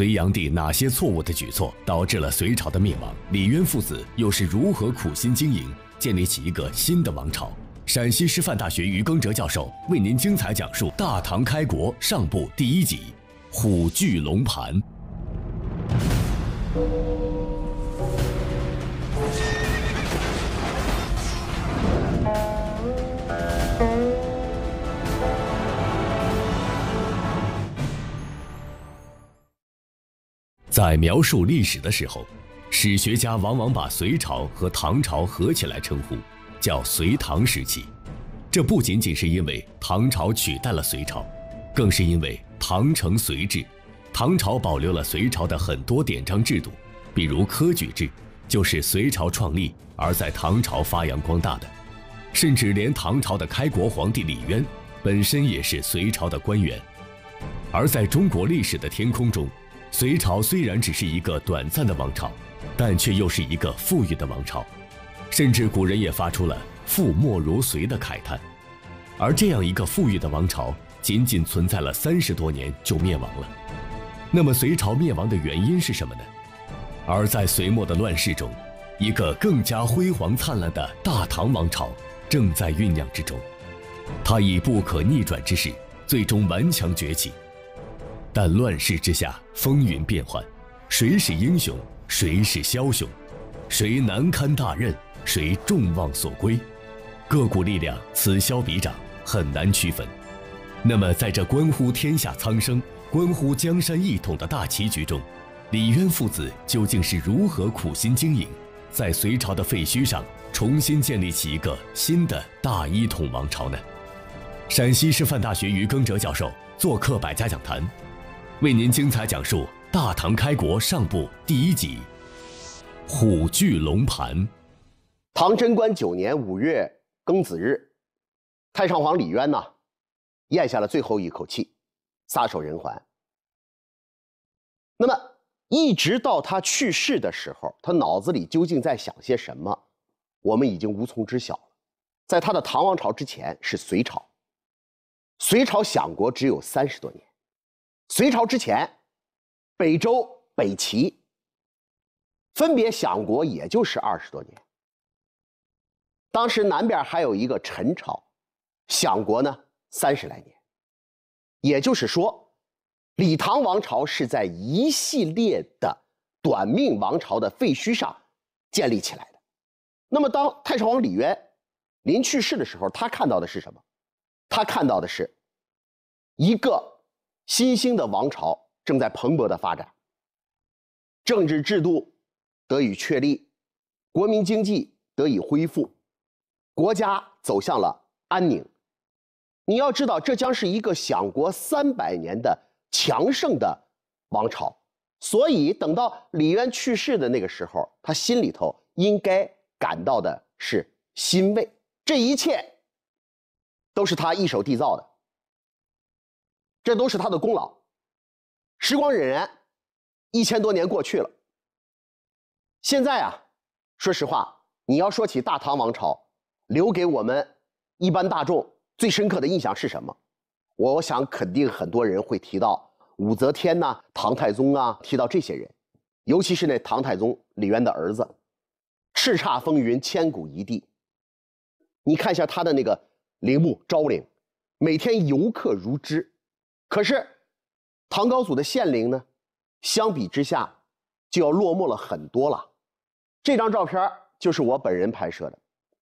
隋炀帝哪些错误的举措导致了隋朝的灭亡？李渊父子又是如何苦心经营，建立起一个新的王朝？陕西师范大学于耕哲教授为您精彩讲述《大唐开国上部》第一集，《虎踞龙盘》。在描述历史的时候，史学家往往把隋朝和唐朝合起来称呼，叫“隋唐时期”。这不仅仅是因为唐朝取代了隋朝，更是因为“唐承隋制”，唐朝保留了隋朝的很多典章制度，比如科举制就是隋朝创立而在唐朝发扬光大的。甚至连唐朝的开国皇帝李渊，本身也是隋朝的官员。而在中国历史的天空中，隋朝虽然只是一个短暂的王朝，但却又是一个富裕的王朝，甚至古人也发出了“富莫如隋”的慨叹。而这样一个富裕的王朝，仅仅存在了三十多年就灭亡了。那么，隋朝灭亡的原因是什么呢？而在隋末的乱世中，一个更加辉煌灿烂的大唐王朝正在酝酿之中，它以不可逆转之势，最终顽强崛起。但乱世之下风云变幻，谁是英雄，谁是枭雄，谁难堪大任，谁众望所归，各股力量此消彼长，很难区分。那么，在这关乎天下苍生、关乎江山一统的大棋局中，李渊父子究竟是如何苦心经营，在隋朝的废墟上重新建立起一个新的大一统王朝呢？陕西师范大学于耕哲教授做客百家讲坛。为您精彩讲述《大唐开国上部》第一集，《虎踞龙盘》。唐贞观九年五月庚子日，太上皇李渊呢，咽下了最后一口气，撒手人寰。那么，一直到他去世的时候，他脑子里究竟在想些什么，我们已经无从知晓了。在他的唐王朝之前是隋朝，隋朝享国只有三十多年。隋朝之前，北周、北齐分别享国也就是二十多年。当时南边还有一个陈朝，享国呢三十来年。也就是说，李唐王朝是在一系列的短命王朝的废墟上建立起来的。那么，当太上皇李渊临去世的时候，他看到的是什么？他看到的是一个。新兴的王朝正在蓬勃的发展，政治制度得以确立，国民经济得以恢复，国家走向了安宁。你要知道，这将是一个享国三百年的强盛的王朝。所以，等到李渊去世的那个时候，他心里头应该感到的是欣慰。这一切都是他一手缔造的。这都是他的功劳。时光荏苒，一千多年过去了。现在啊，说实话，你要说起大唐王朝，留给我们一般大众最深刻的印象是什么？我想，肯定很多人会提到武则天呐、唐太宗啊，提到这些人，尤其是那唐太宗李渊的儿子，叱咤风云、千古一帝。你看一下他的那个陵墓昭陵，每天游客如织。可是，唐高祖的县陵呢，相比之下就要落寞了很多了。这张照片就是我本人拍摄的，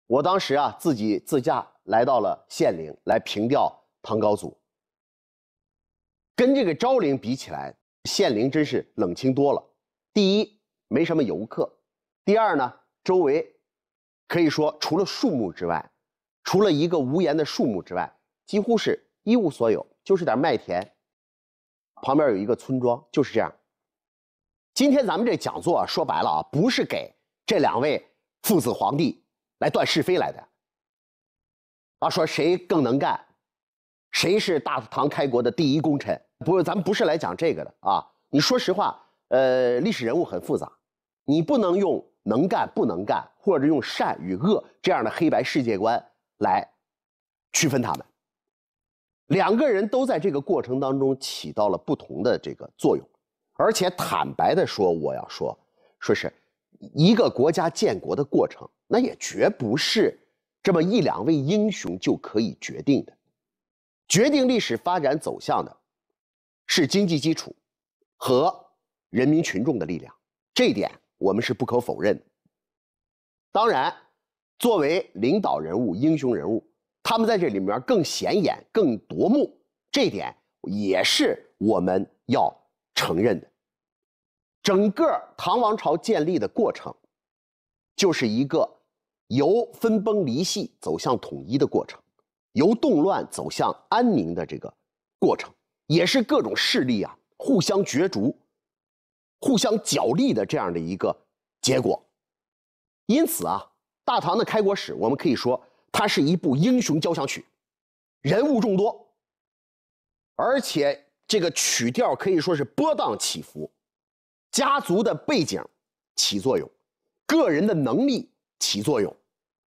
我当时啊自己自驾来到了县陵来凭吊唐高祖。跟这个昭陵比起来，县陵真是冷清多了。第一，没什么游客；第二呢，周围可以说除了树木之外，除了一个无言的树木之外，几乎是一无所有。就是点麦田，旁边有一个村庄，就是这样。今天咱们这讲座说白了啊，不是给这两位父子皇帝来断是非来的，啊，说谁更能干，谁是大唐开国的第一功臣，不是，咱们不是来讲这个的啊。你说实话，呃，历史人物很复杂，你不能用能干不能干，或者用善与恶这样的黑白世界观来区分他们。两个人都在这个过程当中起到了不同的这个作用，而且坦白的说，我要说，说是一个国家建国的过程，那也绝不是这么一两位英雄就可以决定的，决定历史发展走向的，是经济基础和人民群众的力量，这点我们是不可否认。当然，作为领导人物、英雄人物。他们在这里面更显眼、更夺目，这点也是我们要承认的。整个唐王朝建立的过程，就是一个由分崩离析走向统一的过程，由动乱走向安宁的这个过程，也是各种势力啊互相角逐、互相角力的这样的一个结果。因此啊，大唐的开国史，我们可以说。它是一部英雄交响曲，人物众多，而且这个曲调可以说是波荡起伏，家族的背景起作用，个人的能力起作用，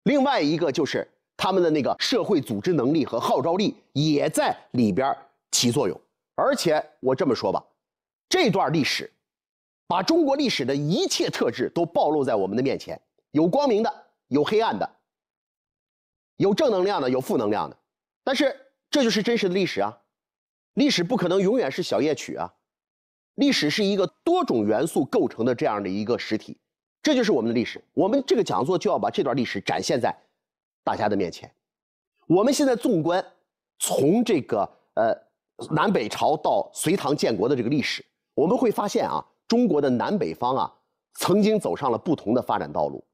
另外一个就是他们的那个社会组织能力和号召力也在里边起作用。而且我这么说吧，这段历史把中国历史的一切特质都暴露在我们的面前，有光明的，有黑暗的。有正能量的，有负能量的，但是这就是真实的历史啊！历史不可能永远是小夜曲啊！历史是一个多种元素构成的这样的一个实体，这就是我们的历史。我们这个讲座就要把这段历史展现在大家的面前。我们现在纵观从这个呃南北朝到隋唐建国的这个历史，我们会发现啊，中国的南北方啊曾经走上了不同的发展道路，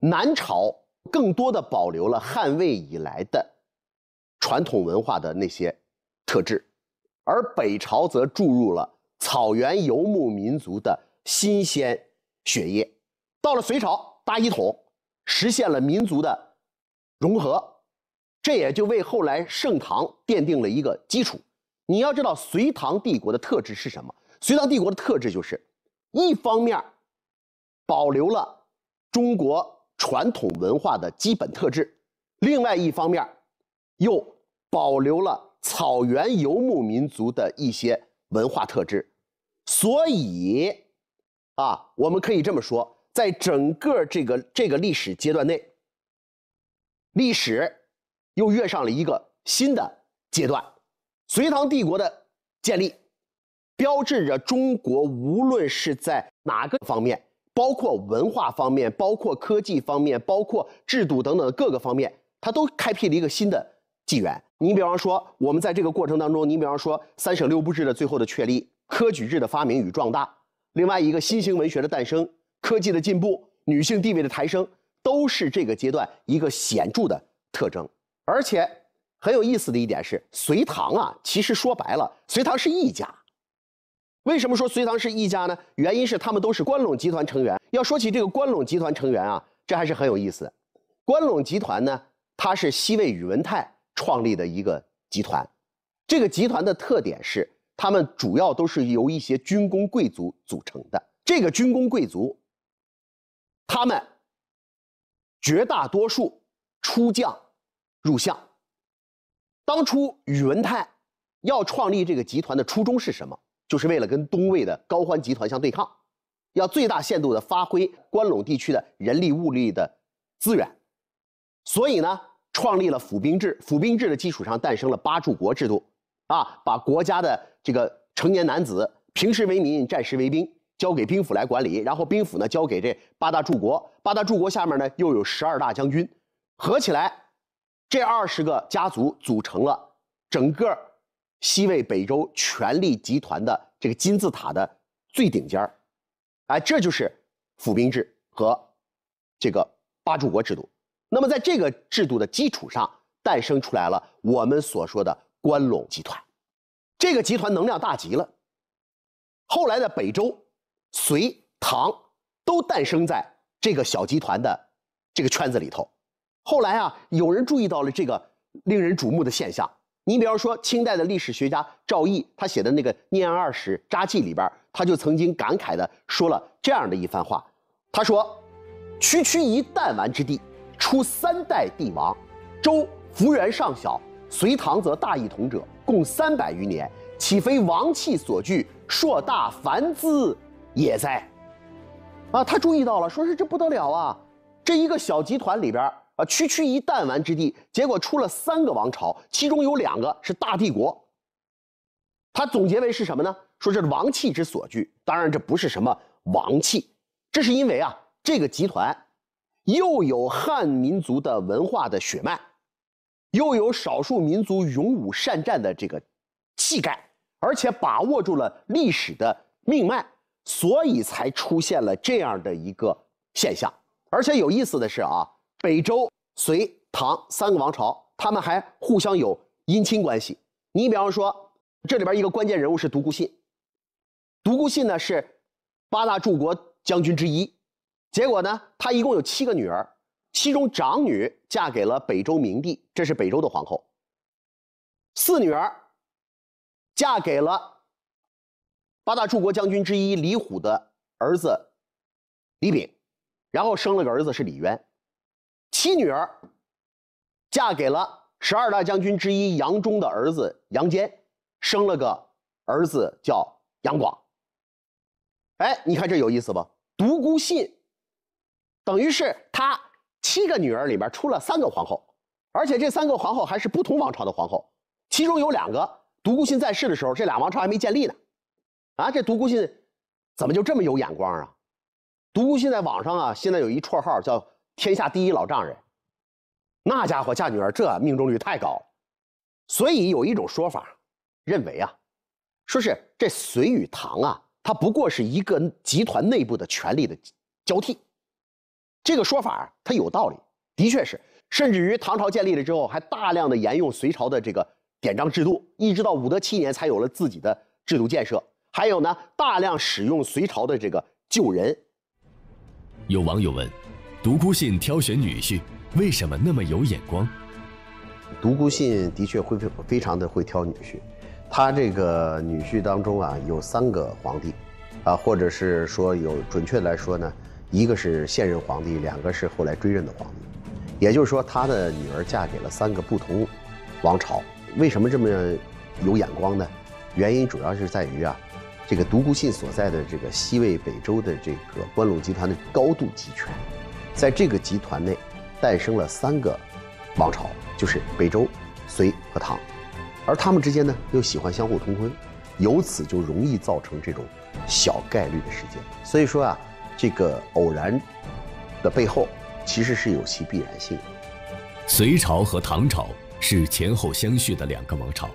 南朝。更多的保留了汉魏以来的传统文化的那些特质，而北朝则注入了草原游牧民族的新鲜血液。到了隋朝，大一统实现了民族的融合，这也就为后来盛唐奠定了一个基础。你要知道，隋唐帝国的特质是什么？隋唐帝国的特质就是，一方面保留了中国。传统文化的基本特质，另外一方面，又保留了草原游牧民族的一些文化特质，所以，啊，我们可以这么说，在整个这个这个历史阶段内，历史又跃上了一个新的阶段。隋唐帝国的建立，标志着中国无论是在哪个方面。包括文化方面，包括科技方面，包括制度等等各个方面，它都开辟了一个新的纪元。你比方说，我们在这个过程当中，你比方说三省六部制的最后的确立，科举制的发明与壮大，另外一个新型文学的诞生，科技的进步，女性地位的抬升，都是这个阶段一个显著的特征。而且很有意思的一点是，隋唐啊，其实说白了，隋唐是一家。为什么说隋唐是一家呢？原因是他们都是关陇集团成员。要说起这个关陇集团成员啊，这还是很有意思。关陇集团呢，它是西魏宇文泰创立的一个集团。这个集团的特点是，他们主要都是由一些军功贵族组成的。这个军功贵族，他们绝大多数出将入相。当初宇文泰要创立这个集团的初衷是什么？就是为了跟东魏的高欢集团相对抗，要最大限度地发挥关陇地区的人力物力的资源，所以呢，创立了府兵制。府兵制的基础上诞生了八柱国制度，啊，把国家的这个成年男子，平时为民，战时为兵，交给兵府来管理，然后兵府呢交给这八大柱国，八大柱国下面呢又有十二大将军，合起来，这二十个家族组成了整个。西魏北周权力集团的这个金字塔的最顶尖儿，哎，这就是府兵制和这个八柱国制度。那么，在这个制度的基础上，诞生出来了我们所说的关陇集团。这个集团能量大极了。后来的北周、隋、唐都诞生在这个小集团的这个圈子里头。后来啊，有人注意到了这个令人瞩目的现象。你比方说，清代的历史学家赵翼，他写的那个《廿二史札记》里边，他就曾经感慨的说了这样的一番话。他说：“区区一弹丸之地，出三代帝王，周福员尚小，隋唐则大一统者，共三百余年，岂非王气所聚，硕大繁滋也哉？”啊，他注意到了，说是这不得了啊，这一个小集团里边。啊，区区一弹丸之地，结果出了三个王朝，其中有两个是大帝国。他总结为是什么呢？说这是王气之所聚。当然，这不是什么王气，这是因为啊，这个集团又有汉民族的文化的血脉，又有少数民族勇武善战的这个气概，而且把握住了历史的命脉，所以才出现了这样的一个现象。而且有意思的是啊。北周、隋、唐三个王朝，他们还互相有姻亲关系。你比方说，这里边一个关键人物是独孤信。独孤信呢是八大柱国将军之一，结果呢，他一共有七个女儿，其中长女嫁给了北周明帝，这是北周的皇后。四女儿嫁给了八大柱国将军之一李虎的儿子李炳，然后生了个儿子是李渊。七女儿，嫁给了十二大将军之一杨忠的儿子杨坚，生了个儿子叫杨广。哎，你看这有意思不？独孤信，等于是他七个女儿里边出了三个皇后，而且这三个皇后还是不同王朝的皇后，其中有两个独孤信在世的时候，这俩王朝还没建立呢。啊，这独孤信怎么就这么有眼光啊？独孤信在网上啊，现在有一绰号叫。天下第一老丈人，那家伙嫁女儿这命中率太高，所以有一种说法，认为啊，说是这隋与唐啊，它不过是一个集团内部的权力的交替，这个说法它有道理，的确是，甚至于唐朝建立了之后，还大量的沿用隋朝的这个典章制度，一直到武德七年才有了自己的制度建设，还有呢，大量使用隋朝的这个旧人。有网友问。独孤信挑选女婿为什么那么有眼光？独孤信的确会非常的会挑女婿，他这个女婿当中啊有三个皇帝，啊或者是说有准确来说呢，一个是现任皇帝，两个是后来追认的皇帝，也就是说他的女儿嫁给了三个不同王朝。为什么这么有眼光呢？原因主要是在于啊，这个独孤信所在的这个西魏北周的这个关陇集团的高度集权。在这个集团内，诞生了三个王朝，就是北周、隋和唐，而他们之间呢，又喜欢相互通婚，由此就容易造成这种小概率的事件。所以说啊，这个偶然的背后，其实是有其必然性的。隋朝和唐朝是前后相续的两个王朝，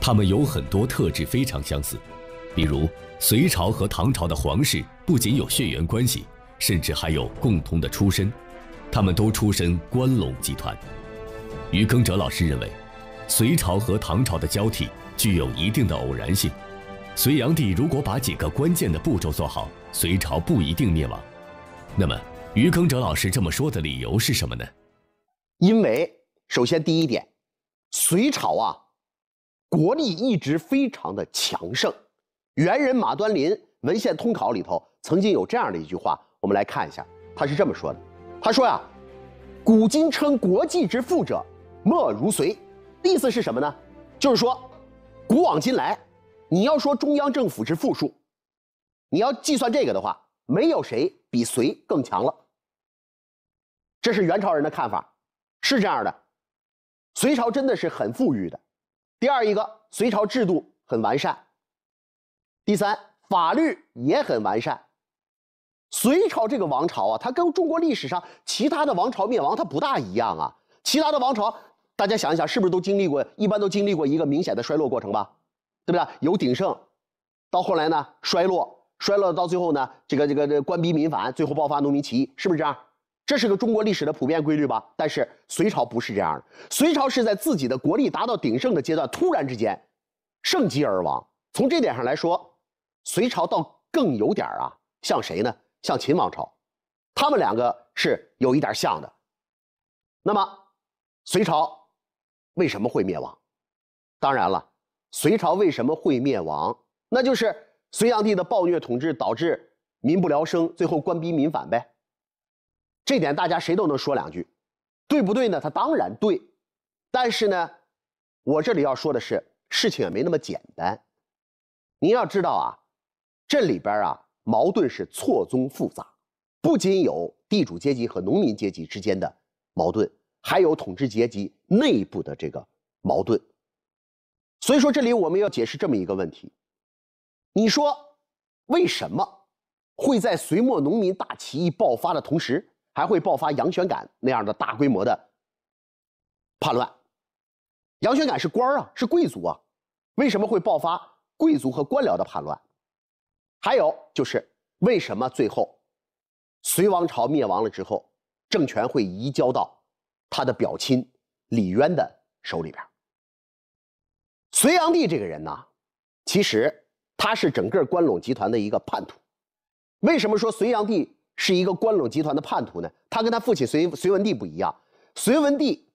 他们有很多特质非常相似，比如隋朝和唐朝的皇室不仅有血缘关系。甚至还有共同的出身，他们都出身关陇集团。于耕哲老师认为，隋朝和唐朝的交替具有一定的偶然性。隋炀帝如果把几个关键的步骤做好，隋朝不一定灭亡。那么，于耕哲老师这么说的理由是什么呢？因为，首先第一点，隋朝啊，国力一直非常的强盛。元人马端临《文献通考》里头曾经有这样的一句话。我们来看一下，他是这么说的：“他说呀，古今称国际之富者，莫如隋。”意思是什么呢？就是说，古往今来，你要说中央政府之富庶，你要计算这个的话，没有谁比隋更强了。这是元朝人的看法，是这样的。隋朝真的是很富裕的。第二一个，隋朝制度很完善。第三，法律也很完善。隋朝这个王朝啊，它跟中国历史上其他的王朝灭亡它不大一样啊。其他的王朝，大家想一想，是不是都经历过？一般都经历过一个明显的衰落过程吧，对不对？有鼎盛，到后来呢衰落，衰落到最后呢，这个这个这官逼民反，最后爆发农民起义，是不是这样？这是个中国历史的普遍规律吧？但是隋朝不是这样的，隋朝是在自己的国力达到鼎盛的阶段，突然之间盛极而亡。从这点上来说，隋朝倒更有点啊，像谁呢？像秦王朝，他们两个是有一点像的。那么，隋朝为什么会灭亡？当然了，隋朝为什么会灭亡？那就是隋炀帝的暴虐统治导致民不聊生，最后官逼民反呗。这点大家谁都能说两句，对不对呢？他当然对，但是呢，我这里要说的是，事情也没那么简单。你要知道啊，这里边啊。矛盾是错综复杂，不仅有地主阶级和农民阶级之间的矛盾，还有统治阶级内部的这个矛盾。所以说，这里我们要解释这么一个问题：你说为什么会在隋末农民大起义爆发的同时，还会爆发杨玄感那样的大规模的叛乱？杨玄感是官儿啊，是贵族啊，为什么会爆发贵族和官僚的叛乱？还有就是，为什么最后隋王朝灭亡了之后，政权会移交到他的表亲李渊的手里边？隋炀帝这个人呢，其实他是整个关陇集团的一个叛徒。为什么说隋炀帝是一个关陇集团的叛徒呢？他跟他父亲隋隋文帝不一样。隋文帝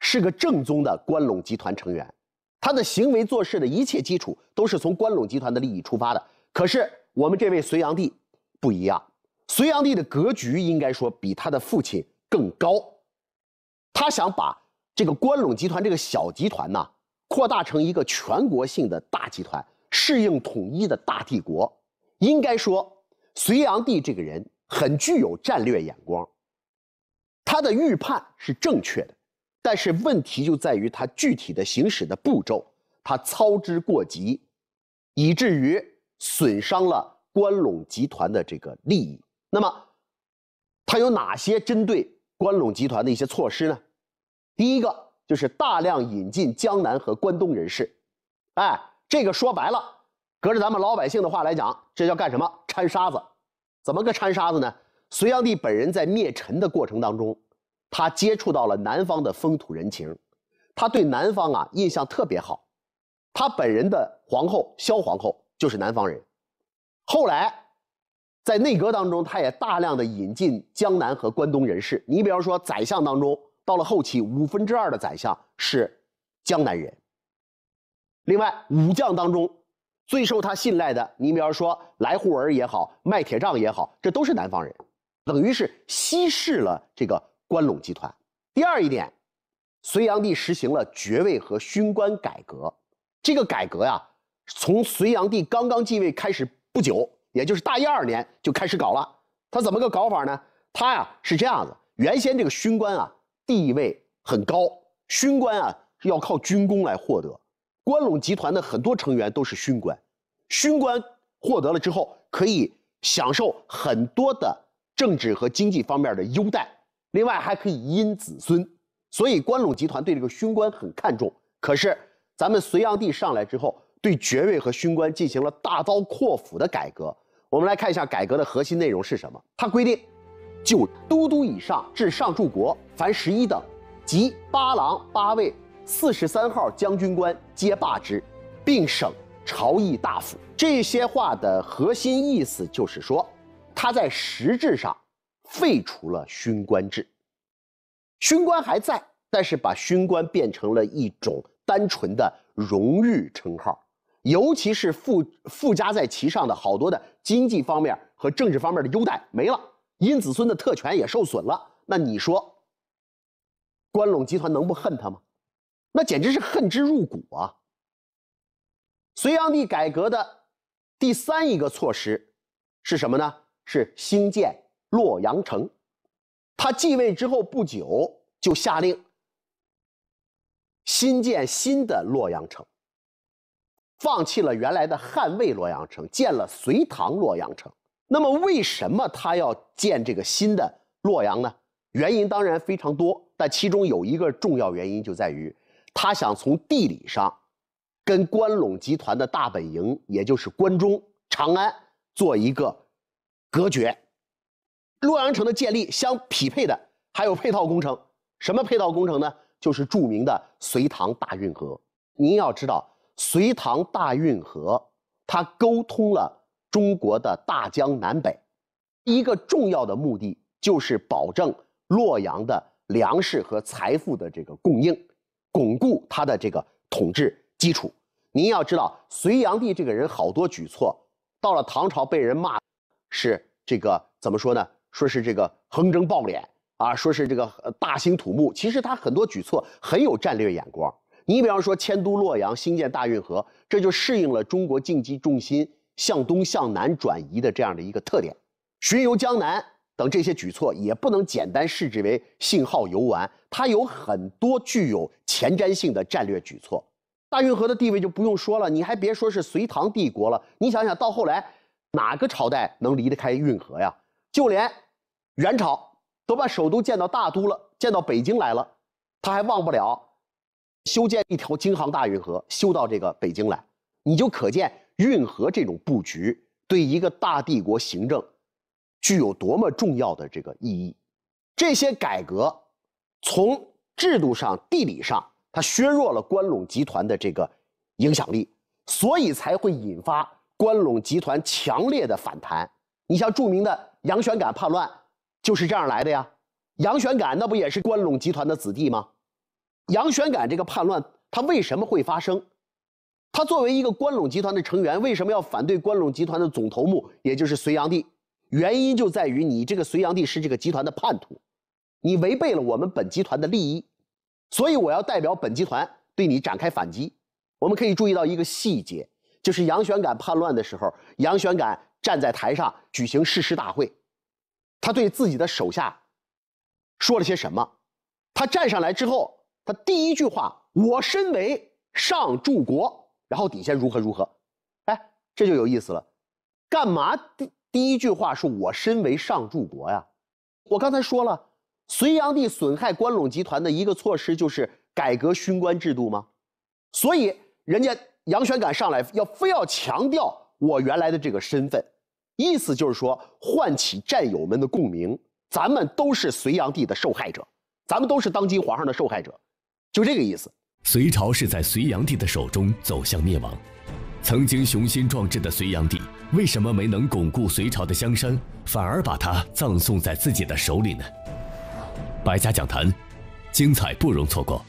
是个正宗的关陇集团成员，他的行为做事的一切基础都是从关陇集团的利益出发的。可是我们这位隋炀帝不一样，隋炀帝的格局应该说比他的父亲更高，他想把这个关陇集团这个小集团呢，扩大成一个全国性的大集团，适应统一的大帝国。应该说，隋炀帝这个人很具有战略眼光，他的预判是正确的，但是问题就在于他具体的行驶的步骤，他操之过急，以至于。损伤了关陇集团的这个利益。那么，他有哪些针对关陇集团的一些措施呢？第一个就是大量引进江南和关东人士。哎，这个说白了，隔着咱们老百姓的话来讲，这叫干什么掺沙子？怎么个掺沙子呢？隋炀帝本人在灭陈的过程当中，他接触到了南方的风土人情，他对南方啊印象特别好。他本人的皇后萧皇后。就是南方人，后来在内阁当中，他也大量的引进江南和关东人士。你比方说，宰相当中到了后期，五分之二的宰相是江南人。另外，武将当中最受他信赖的，你比方说来护儿也好，卖铁杖也好，这都是南方人，等于是稀释了这个关陇集团。第二一点，隋炀帝实行了爵位和勋官改革，这个改革呀。从隋炀帝刚刚继位开始不久，也就是大业二年就开始搞了。他怎么个搞法呢？他呀是这样的：原先这个勋官啊地位很高，勋官啊要靠军功来获得。关陇集团的很多成员都是勋官，勋官获得了之后可以享受很多的政治和经济方面的优待，另外还可以荫子孙。所以关陇集团对这个勋官很看重。可是咱们隋炀帝上来之后，对爵位和勋官进行了大刀阔斧的改革。我们来看一下改革的核心内容是什么？它规定，就都督以上至上柱国，凡十一等，及八郎八卫四十三号将军官，皆罢之，并省朝议大夫。这些话的核心意思就是说，他在实质上废除了勋官制，勋官还在，但是把勋官变成了一种单纯的荣誉称号。尤其是附附加在其上的好多的经济方面和政治方面的优待没了，因子孙的特权也受损了。那你说，关陇集团能不恨他吗？那简直是恨之入骨啊！隋炀帝改革的第三一个措施是什么呢？是兴建洛阳城。他继位之后不久就下令新建新的洛阳城。放弃了原来的汉魏洛阳城，建了隋唐洛阳城。那么，为什么他要建这个新的洛阳呢？原因当然非常多，但其中有一个重要原因就在于，他想从地理上，跟关陇集团的大本营，也就是关中长安做一个隔绝。洛阳城的建立相匹配的还有配套工程，什么配套工程呢？就是著名的隋唐大运河。您要知道。隋唐大运河，它沟通了中国的大江南北，一个重要的目的就是保证洛阳的粮食和财富的这个供应，巩固他的这个统治基础。您要知道，隋炀帝这个人好多举措，到了唐朝被人骂是这个怎么说呢？说是这个横征暴敛啊，说是这个大兴土木。其实他很多举措很有战略眼光。你比方说迁都洛阳、兴建大运河，这就适应了中国竞技重心向东向南转移的这样的一个特点。巡游江南等这些举措也不能简单视之为信号游玩，它有很多具有前瞻性的战略举措。大运河的地位就不用说了，你还别说是隋唐帝国了，你想想到后来哪个朝代能离得开运河呀？就连元朝都把首都建到大都了，建到北京来了，他还忘不了。修建一条京杭大运河，修到这个北京来，你就可见运河这种布局对一个大帝国行政具有多么重要的这个意义。这些改革从制度上、地理上，它削弱了关陇集团的这个影响力，所以才会引发关陇集团强烈的反弹。你像著名的杨玄感叛乱就是这样来的呀，杨玄感那不也是关陇集团的子弟吗？杨玄感这个叛乱，他为什么会发生？他作为一个关陇集团的成员，为什么要反对关陇集团的总头目，也就是隋炀帝？原因就在于你这个隋炀帝是这个集团的叛徒，你违背了我们本集团的利益，所以我要代表本集团对你展开反击。我们可以注意到一个细节，就是杨玄感叛乱的时候，杨玄感站在台上举行誓师大会，他对自己的手下说了些什么？他站上来之后。他第一句话：“我身为上柱国，然后底下如何如何。”哎，这就有意思了。干嘛第第一句话是我身为上柱国”呀？我刚才说了，隋炀帝损害关陇集团的一个措施就是改革勋官制度吗？所以人家杨玄感上来要非要强调我原来的这个身份，意思就是说唤起战友们的共鸣：咱们都是隋炀帝的受害者，咱们都是当今皇上的受害者。就这个意思。隋朝是在隋炀帝的手中走向灭亡。曾经雄心壮志的隋炀帝，为什么没能巩固隋朝的江山，反而把他葬送在自己的手里呢？百家讲坛，精彩不容错过。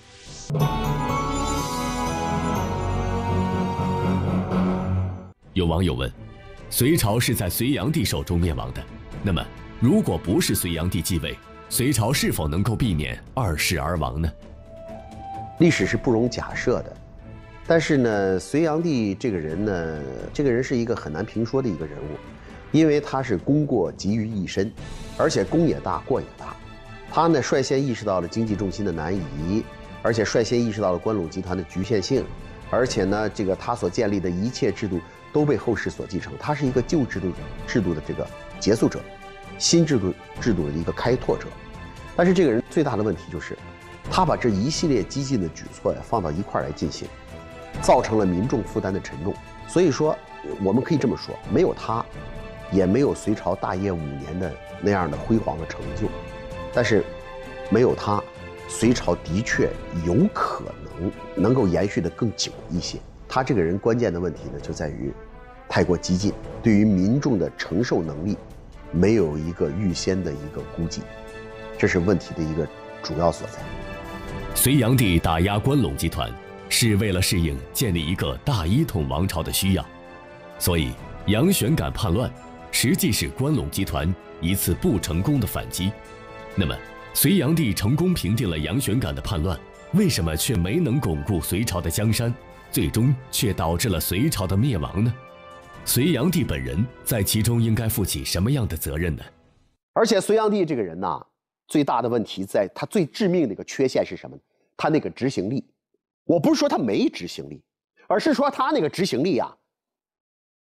有网友问：隋朝是在隋炀帝手中灭亡的，那么如果不是隋炀帝继位，隋朝是否能够避免二世而亡呢？历史是不容假设的，但是呢，隋炀帝这个人呢，这个人是一个很难评说的一个人物，因为他是功过集于一身，而且功也大，过也大。他呢率先意识到了经济重心的南移，而且率先意识到了关陇集团的局限性，而且呢，这个他所建立的一切制度都被后世所继承。他是一个旧制度制度的这个结束者，新制度制度的一个开拓者。但是这个人最大的问题就是。他把这一系列激进的举措呀放到一块儿来进行，造成了民众负担的沉重。所以说，我们可以这么说，没有他，也没有隋朝大业五年的那样的辉煌的成就。但是，没有他，隋朝的确有可能能够延续的更久一些。他这个人关键的问题呢，就在于太过激进，对于民众的承受能力没有一个预先的一个估计，这是问题的一个主要所在。隋炀帝打压关陇集团，是为了适应建立一个大一统王朝的需要，所以杨玄感叛乱，实际是关陇集团一次不成功的反击。那么，隋炀帝成功平定了杨玄感的叛乱，为什么却没能巩固隋朝的江山，最终却导致了隋朝的灭亡呢？隋炀帝本人在其中应该负起什么样的责任呢？而且，隋炀帝这个人呢？最大的问题在它最致命的一个缺陷是什么呢？他那个执行力，我不是说他没执行力，而是说他那个执行力啊，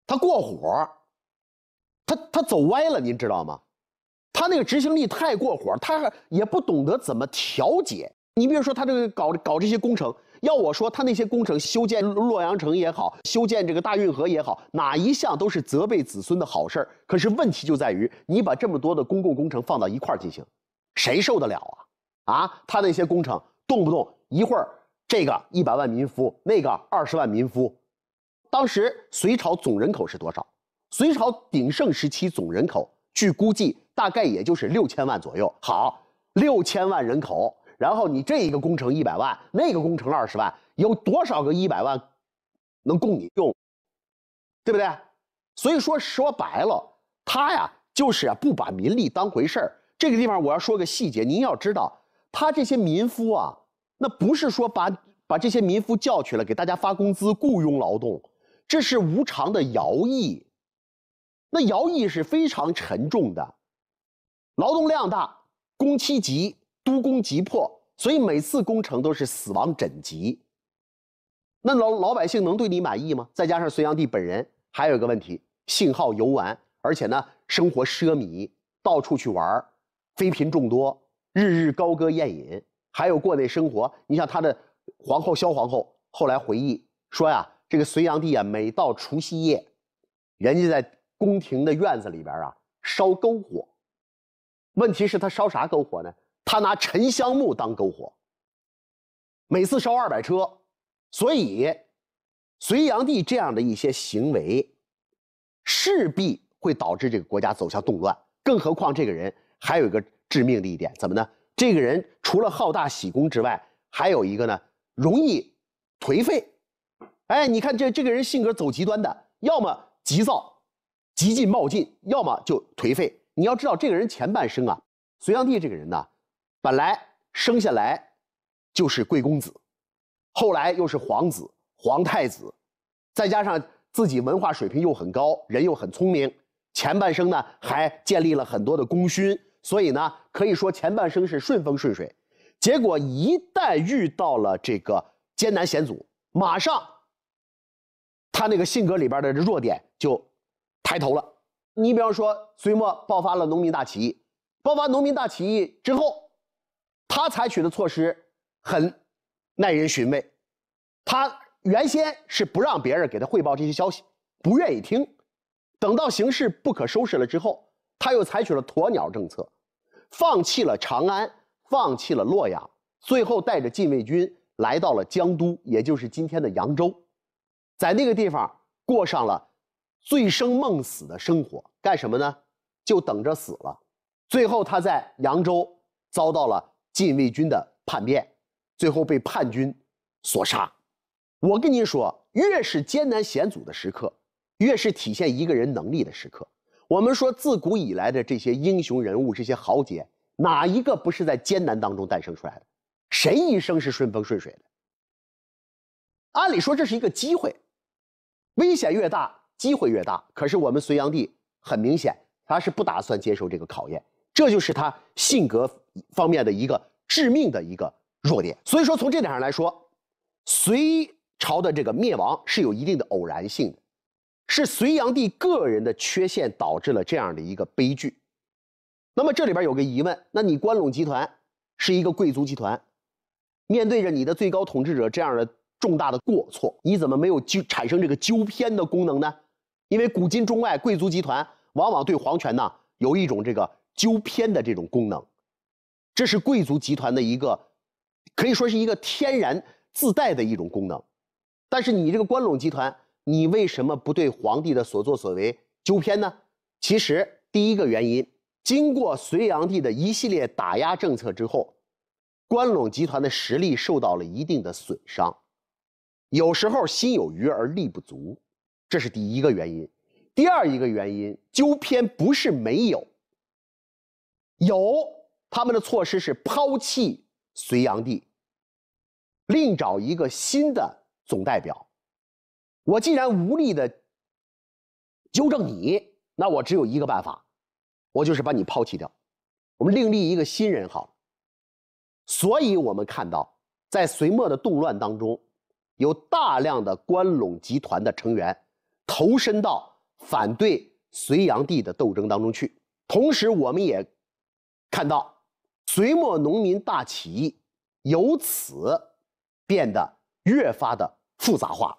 他过火，他他走歪了，您知道吗？他那个执行力太过火，他也不懂得怎么调节。你比如说，他这个搞搞这些工程，要我说，他那些工程修建洛阳城也好，修建这个大运河也好，哪一项都是责备子孙的好事儿。可是问题就在于，你把这么多的公共工程放到一块儿进行。谁受得了啊？啊，他那些工程动不动一会儿，这个一百万民夫，那个二十万民夫。当时隋朝总人口是多少？隋朝鼎盛时期总人口，据估计大概也就是六千万左右。好，六千万人口，然后你这一个工程一百万，那个工程二十万，有多少个一百万能供你用？对不对？所以说说白了，他呀就是啊不把民力当回事儿。这个地方我要说个细节，您要知道，他这些民夫啊，那不是说把把这些民夫叫去了给大家发工资雇佣劳动，这是无偿的徭役。那徭役是非常沉重的，劳动量大，工期急，督工急迫，所以每次工程都是死亡枕藉。那老老百姓能对你满意吗？再加上隋炀帝本人还有一个问题，信号游玩，而且呢生活奢靡，到处去玩儿。妃嫔众多，日日高歌宴饮，还有过那生活。你像他的皇后萧皇后，后来回忆说呀：“这个隋炀帝啊，每到除夕夜，人家在宫廷的院子里边啊烧篝火。问题是，他烧啥篝火呢？他拿沉香木当篝火。每次烧二百车，所以，隋炀帝这样的一些行为，势必会导致这个国家走向动乱。更何况这个人。”还有一个致命的一点，怎么呢？这个人除了好大喜功之外，还有一个呢，容易颓废。哎，你看这这个人性格走极端的，要么急躁、急进冒进，要么就颓废。你要知道，这个人前半生啊，隋炀帝这个人呢，本来生下来就是贵公子，后来又是皇子、皇太子，再加上自己文化水平又很高，人又很聪明，前半生呢还建立了很多的功勋。所以呢，可以说前半生是顺风顺水，结果一旦遇到了这个艰难险阻，马上，他那个性格里边的弱点就抬头了。你比方说，隋末爆发了农民大起义，爆发农民大起义之后，他采取的措施很耐人寻味。他原先是不让别人给他汇报这些消息，不愿意听，等到形势不可收拾了之后。他又采取了鸵鸟政策，放弃了长安，放弃了洛阳，最后带着禁卫军来到了江都，也就是今天的扬州，在那个地方过上了醉生梦死的生活。干什么呢？就等着死了。最后他在扬州遭到了禁卫军的叛变，最后被叛军所杀。我跟您说，越是艰难险阻的时刻，越是体现一个人能力的时刻。我们说，自古以来的这些英雄人物、这些豪杰，哪一个不是在艰难当中诞生出来的？谁一生是顺风顺水的？按理说，这是一个机会，危险越大，机会越大。可是我们隋炀帝很明显，他是不打算接受这个考验，这就是他性格方面的一个致命的一个弱点。所以说，从这点上来说，隋朝的这个灭亡是有一定的偶然性的。是隋炀帝个人的缺陷导致了这样的一个悲剧，那么这里边有个疑问：那你关陇集团是一个贵族集团，面对着你的最高统治者这样的重大的过错，你怎么没有纠产生这个纠偏的功能呢？因为古今中外贵族集团往往对皇权呢有一种这个纠偏的这种功能，这是贵族集团的一个，可以说是一个天然自带的一种功能，但是你这个关陇集团。你为什么不对皇帝的所作所为纠偏呢？其实第一个原因，经过隋炀帝的一系列打压政策之后，关陇集团的实力受到了一定的损伤，有时候心有余而力不足，这是第一个原因。第二一个原因，纠偏不是没有，有他们的措施是抛弃隋炀帝，另找一个新的总代表。我既然无力的纠正你，那我只有一个办法，我就是把你抛弃掉，我们另立一个新人好。所以我们看到，在隋末的动乱当中，有大量的关陇集团的成员投身到反对隋炀帝的斗争当中去。同时，我们也看到，隋末农民大起义由此变得越发的复杂化。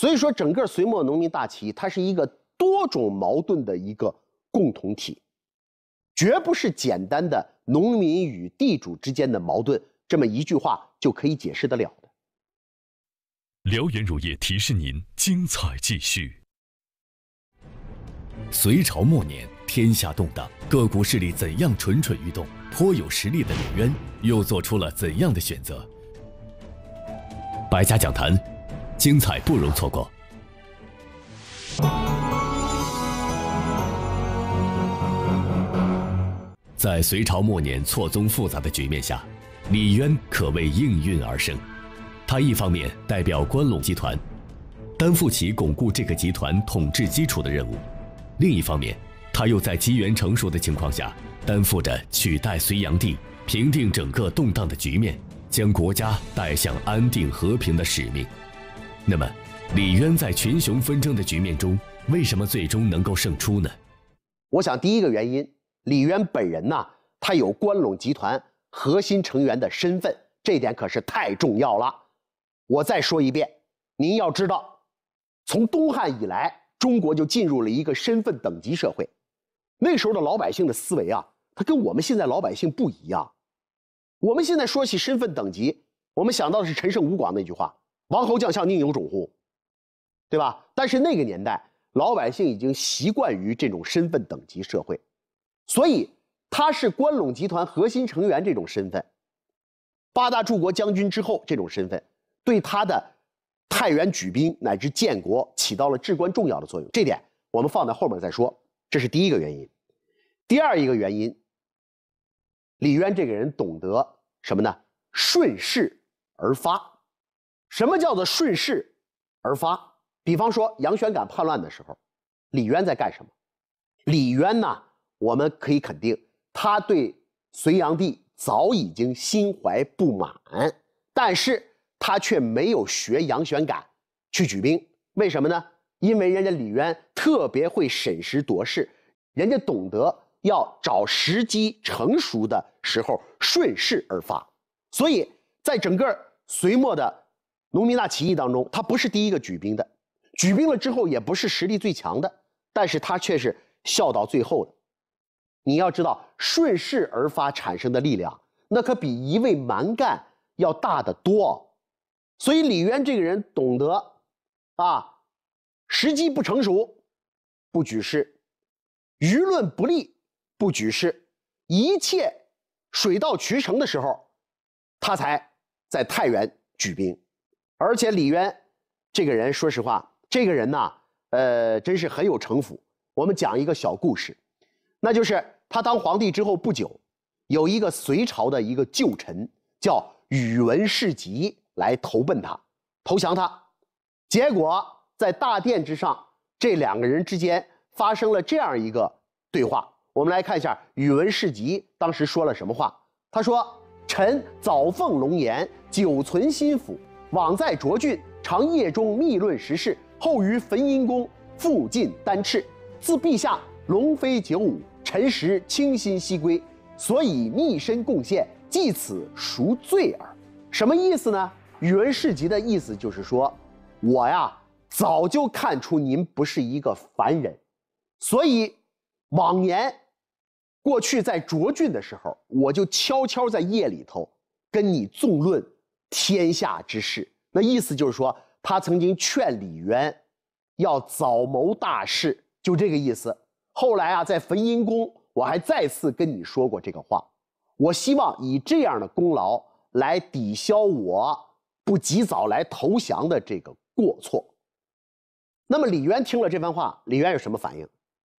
所以说，整个隋末农民大起义，它是一个多种矛盾的一个共同体，绝不是简单的农民与地主之间的矛盾这么一句话就可以解释得了的。燎原乳业提示您：精彩继续。隋朝末年，天下动荡，各股势力怎样蠢蠢欲动？颇有实力的李渊又做出了怎样的选择？百家讲坛。精彩不容错过。在隋朝末年错综复杂的局面下，李渊可谓应运而生。他一方面代表关陇集团，担负起巩固这个集团统治基础的任务；另一方面，他又在机缘成熟的情况下，担负着取代隋炀帝、平定整个动荡的局面、将国家带向安定和平的使命。那么，李渊在群雄纷争的局面中，为什么最终能够胜出呢？我想，第一个原因，李渊本人呐，他有关陇集团核心成员的身份，这点可是太重要了。我再说一遍，您要知道，从东汉以来，中国就进入了一个身份等级社会。那时候的老百姓的思维啊，他跟我们现在老百姓不一样。我们现在说起身份等级，我们想到的是陈胜吴广那句话。王侯将相宁有种乎，对吧？但是那个年代，老百姓已经习惯于这种身份等级社会，所以他是关陇集团核心成员这种身份，八大柱国将军之后这种身份，对他的太原举兵乃至建国起到了至关重要的作用。这点我们放在后面再说。这是第一个原因。第二一个原因，李渊这个人懂得什么呢？顺势而发。什么叫做顺势而发？比方说杨玄感叛乱的时候，李渊在干什么？李渊呢？我们可以肯定，他对隋炀帝早已经心怀不满，但是他却没有学杨玄感去举兵。为什么呢？因为人家李渊特别会审时度势，人家懂得要找时机成熟的时候顺势而发。所以在整个隋末的。农民大起义当中，他不是第一个举兵的，举兵了之后也不是实力最强的，但是他却是笑到最后的。你要知道，顺势而发产生的力量，那可比一味蛮干要大得多。所以李渊这个人懂得，啊，时机不成熟，不举事；舆论不利，不举事；一切水到渠成的时候，他才在太原举兵。而且李渊这个人，说实话，这个人呢，呃，真是很有城府。我们讲一个小故事，那就是他当皇帝之后不久，有一个隋朝的一个旧臣叫宇文士及来投奔他，投降他。结果在大殿之上，这两个人之间发生了这样一个对话。我们来看一下，宇文士及当时说了什么话。他说：“臣早奉龙颜，久存心腹。”往在涿郡，常夜中密论时事。后于汾阴宫复进丹赤，自陛下龙飞九五，臣时清心西归，所以密身贡献，藉此赎罪耳。什么意思呢？宇文士集的意思就是说，我呀，早就看出您不是一个凡人，所以往年过去在涿郡的时候，我就悄悄在夜里头跟你纵论。天下之事，那意思就是说，他曾经劝李渊要早谋大事，就这个意思。后来啊，在汾阴宫，我还再次跟你说过这个话。我希望以这样的功劳来抵消我不及早来投降的这个过错。那么李渊听了这番话，李渊有什么反应？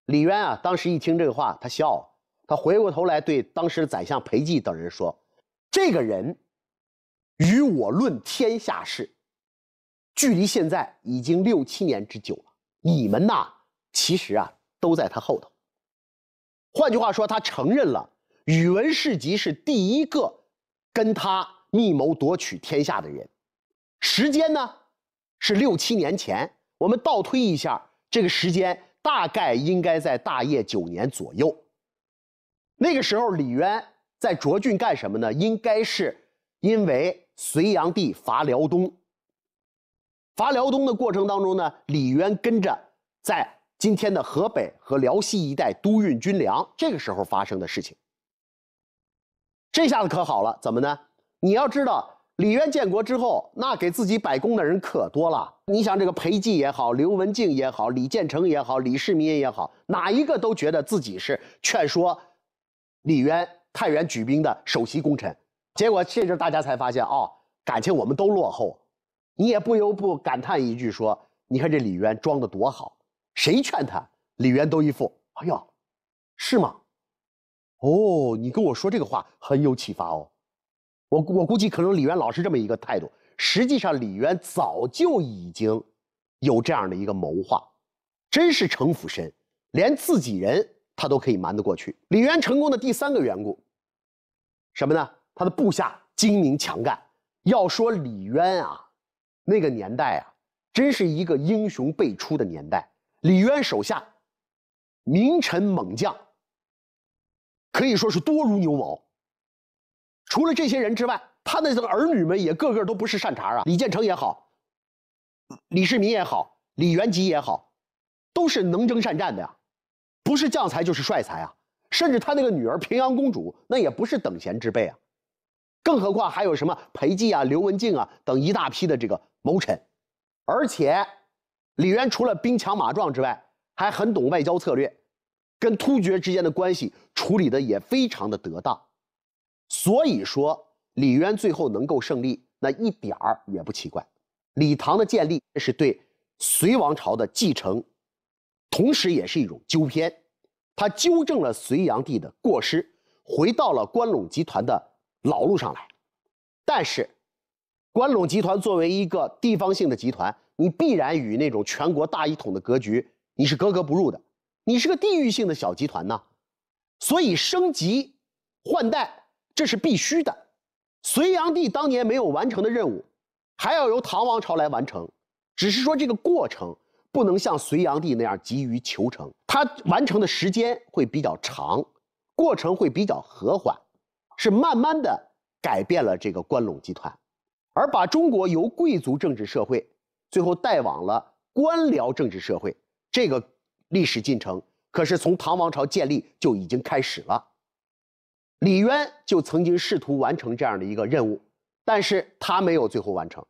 李渊啊，当时一听这个话，他笑，了。他回过头来对当时的宰相裴寂等人说：“这个人。”与我论天下事，距离现在已经六七年之久了。你们呐，其实啊，都在他后头。换句话说，他承认了宇文士及是第一个跟他密谋夺取天下的人。时间呢，是六七年前。我们倒推一下，这个时间大概应该在大业九年左右。那个时候，李渊在涿郡干什么呢？应该是。因为隋炀帝伐辽东，伐辽东的过程当中呢，李渊跟着在今天的河北和辽西一带督运军粮。这个时候发生的事情，这下子可好了，怎么呢？你要知道，李渊建国之后，那给自己摆功的人可多了。你想，这个裴寂也好，刘文静也好，李建成也好，李世民也好，哪一个都觉得自己是劝说李渊太原举兵的首席功臣。结果这时大家才发现哦，感情我们都落后，你也不由不感叹一句说：“你看这李渊装的多好，谁劝他，李渊都一副‘哎呀，是吗？’哦，你跟我说这个话很有启发哦。”我我估计可能李渊老是这么一个态度，实际上李渊早就已经有这样的一个谋划，真是城府深，连自己人他都可以瞒得过去。李渊成功的第三个缘故，什么呢？他的部下精明强干。要说李渊啊，那个年代啊，真是一个英雄辈出的年代。李渊手下，名臣猛将，可以说是多如牛毛。除了这些人之外，他那个儿女们也个个都不是善茬啊。李建成也好，李世民也好，李元吉也好，都是能征善战的呀，不是将才就是帅才啊。甚至他那个女儿平阳公主，那也不是等闲之辈啊。更何况还有什么裴寂啊、刘文静啊等一大批的这个谋臣，而且，李渊除了兵强马壮之外，还很懂外交策略，跟突厥之间的关系处理的也非常的得当，所以说李渊最后能够胜利，那一点儿也不奇怪。李唐的建立是对隋王朝的继承，同时也是一种纠偏，他纠正了隋炀帝的过失，回到了关陇集团的。老路上来，但是，关陇集团作为一个地方性的集团，你必然与那种全国大一统的格局你是格格不入的。你是个地域性的小集团呢，所以升级换代这是必须的。隋炀帝当年没有完成的任务，还要由唐王朝来完成。只是说这个过程不能像隋炀帝那样急于求成，他完成的时间会比较长，过程会比较和缓。是慢慢的改变了这个关陇集团，而把中国由贵族政治社会，最后带往了官僚政治社会。这个历史进程可是从唐王朝建立就已经开始了。李渊就曾经试图完成这样的一个任务，但是他没有最后完成，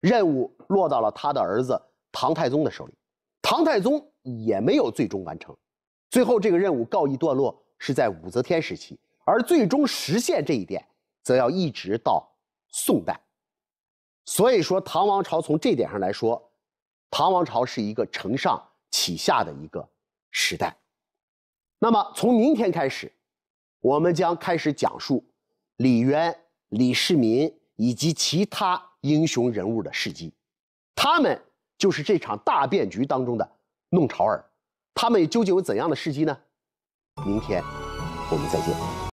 任务落到了他的儿子唐太宗的手里。唐太宗也没有最终完成，最后这个任务告一段落是在武则天时期。而最终实现这一点，则要一直到宋代。所以说，唐王朝从这点上来说，唐王朝是一个承上启下的一个时代。那么，从明天开始，我们将开始讲述李渊、李世民以及其他英雄人物的事迹。他们就是这场大变局当中的弄潮儿。他们究竟有怎样的事迹呢？明天我们再见。